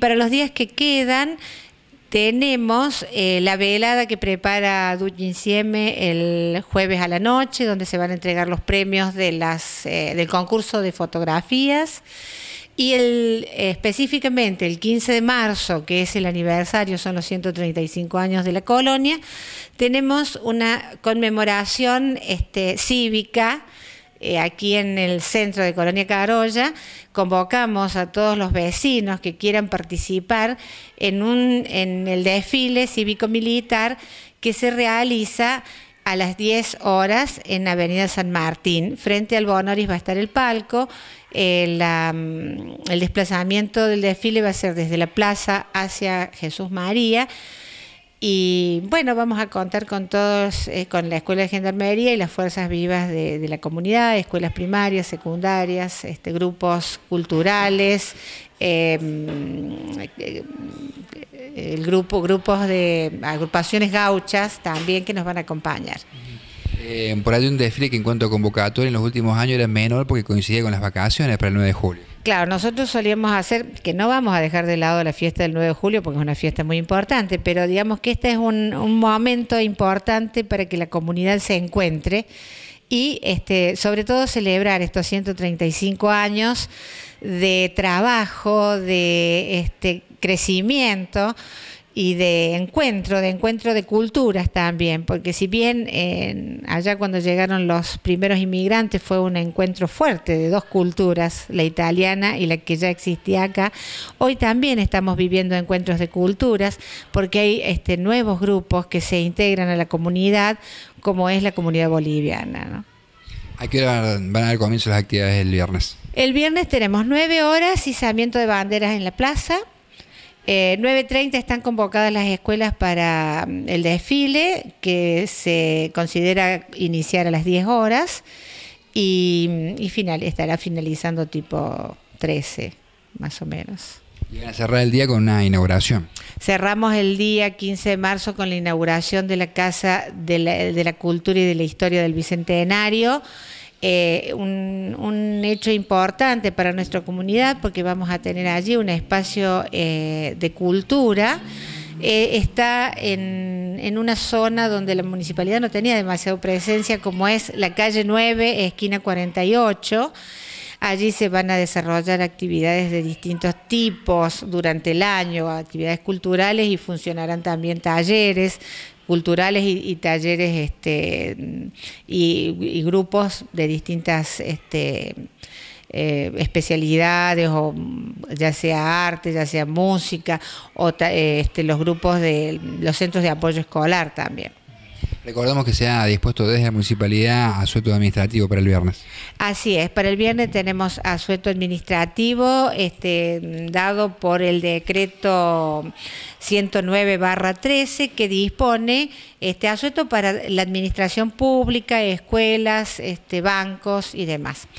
para los días que quedan, tenemos eh, la velada que prepara Duji Insieme el jueves a la noche, donde se van a entregar los premios eh, del concurso de fotografías. Y específicamente el 15 de marzo, que es el aniversario, son los 135 años de la colonia, tenemos una conmemoración este, cívica eh, aquí en el centro de Colonia Carolla, convocamos a todos los vecinos que quieran participar en, un, en el desfile cívico-militar que se realiza a las 10 horas en Avenida San Martín. Frente al Bonoris va a estar el palco. El, eh, mm, el desplazamiento del desfile va a ser desde la plaza hacia Jesús María. Y bueno, vamos a contar con todos, eh, con la Escuela de Gendarmería y las Fuerzas Vivas de, la comunidad, escuelas primarias, secundarias, este, grupos culturales, em, eh, el grupo, grupos de agrupaciones gauchas también que nos van a acompañar. Eh, por ahí un desfile que en cuanto a convocatoria en los últimos años era menor porque coincidía con las vacaciones para el 9 de julio. Claro, nosotros solíamos hacer, que no vamos a dejar de lado la fiesta del 9 de julio porque es una fiesta muy importante, pero digamos que este es un, momento importante para que la comunidad se encuentre y este, sobre todo celebrar estos 135 años de trabajo, de este, crecimiento y de encuentro, de encuentro de culturas también, porque si bien eh, allá cuando llegaron los primeros inmigrantes fue un encuentro fuerte de dos culturas, la italiana y la que ya existía acá, hoy también estamos viviendo encuentros de culturas porque hay este, nuevos grupos que se integran a la comunidad como es la comunidad boliviana. ¿A qué hora van a dar comienzo las actividades el viernes? El viernes tenemos nueve horas izamiento de banderas en la plaza 9.30 eh, están convocadas las escuelas para mm, el desfile, que se considera iniciar a las 10 horas, mm, y, final, estará finalizando tipo 13, más o menos. Y a cerrar el día con una inauguración. Cerramos el día 15 de marzo con la inauguración de la Casa de la, de la Cultura y de la Historia del Bicentenario. Eh, un, hecho importante para nuestra comunidad porque vamos a tener allí un espacio eh, de cultura. Eh, está en, en, una zona donde la municipalidad no tenía demasiada presencia, como es la calle 9, esquina 48. Allí se van a desarrollar actividades de distintos tipos durante el año, actividades culturales y funcionarán también talleres culturales y, talleres este, y, grupos de distintas este, eh, especialidades, o ya sea arte, ya sea música, o eh, este, los grupos de los centros de apoyo escolar también. Recordemos que se ha dispuesto desde la municipalidad asueto administrativo para el viernes. Así es, para el viernes tenemos asueto administrativo este, dado por el decreto 109-13 que dispone este asueto para la administración pública, escuelas, este, bancos y demás.